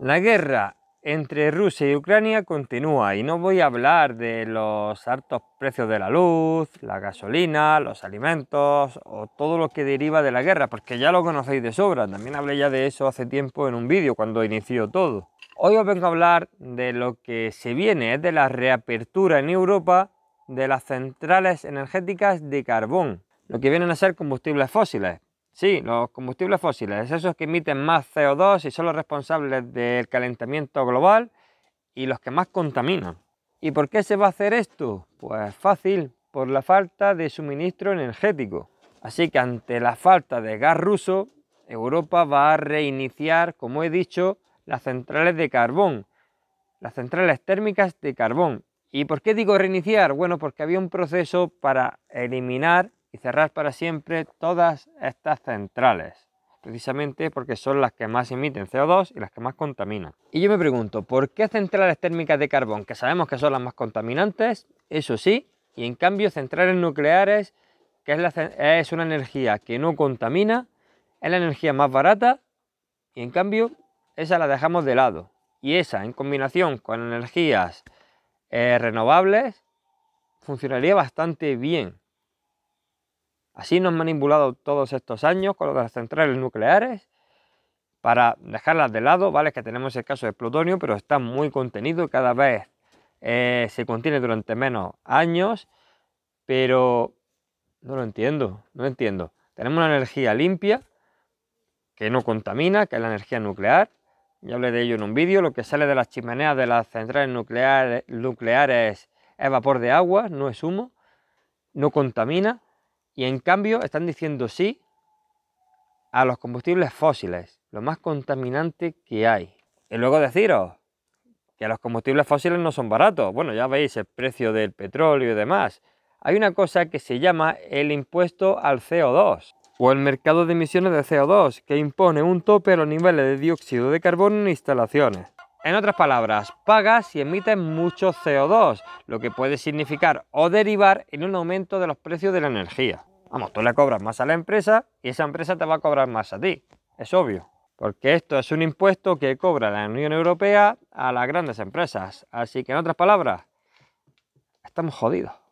La guerra entre Rusia y Ucrania continúa y no voy a hablar de los altos precios de la luz, la gasolina, los alimentos o todo lo que deriva de la guerra, porque ya lo conocéis de sobra, también hablé ya de eso hace tiempo en un vídeo cuando inició todo. Hoy os vengo a hablar de lo que se viene, es de la reapertura en Europa de las centrales energéticas de carbón, lo que vienen a ser combustibles fósiles, Sí, los combustibles fósiles, esos que emiten más CO2 y son los responsables del calentamiento global y los que más contaminan. ¿Y por qué se va a hacer esto? Pues fácil, por la falta de suministro energético. Así que ante la falta de gas ruso, Europa va a reiniciar, como he dicho, las centrales de carbón, las centrales térmicas de carbón. ¿Y por qué digo reiniciar? Bueno, porque había un proceso para eliminar y cerrar para siempre todas estas centrales precisamente porque son las que más emiten CO2 y las que más contaminan. Y yo me pregunto, ¿por qué centrales térmicas de carbón, que sabemos que son las más contaminantes, eso sí, y en cambio centrales nucleares, que es, una energía que no contamina, es la energía más barata, y en cambio esa la dejamos de lado? Y esa, en combinación con energías eh, renovables, funcionaría bastante bien. Así nos han manipulado todos estos años con las centrales nucleares para dejarlas de lado, ¿vale? Que tenemos el caso de plutonio, pero está muy contenido cada vez eh, se contiene durante menos años, pero no lo entiendo, no lo entiendo. Tenemos una energía limpia que no contamina, que es la energía nuclear. Ya hablé de ello en un vídeo, lo que sale de las chimeneas de las centrales nucleares, nucleares es vapor de agua, no es humo, no contamina y en cambio están diciendo sí a los combustibles fósiles, lo más contaminante que hay. Y luego deciros que los combustibles fósiles no son baratos. Bueno, ya veis el precio del petróleo y demás. Hay una cosa que se llama el impuesto al CO2 o el mercado de emisiones de CO2, que impone un tope a los niveles de dióxido de carbono en instalaciones. En otras palabras, pagas y emites mucho CO2, lo que puede significar o derivar en un aumento de los precios de la energía. Vamos, tú le cobras más a la empresa y esa empresa te va a cobrar más a ti. Es obvio. Porque esto es un impuesto que cobra la Unión Europea a las grandes empresas. Así que, en otras palabras, estamos jodidos.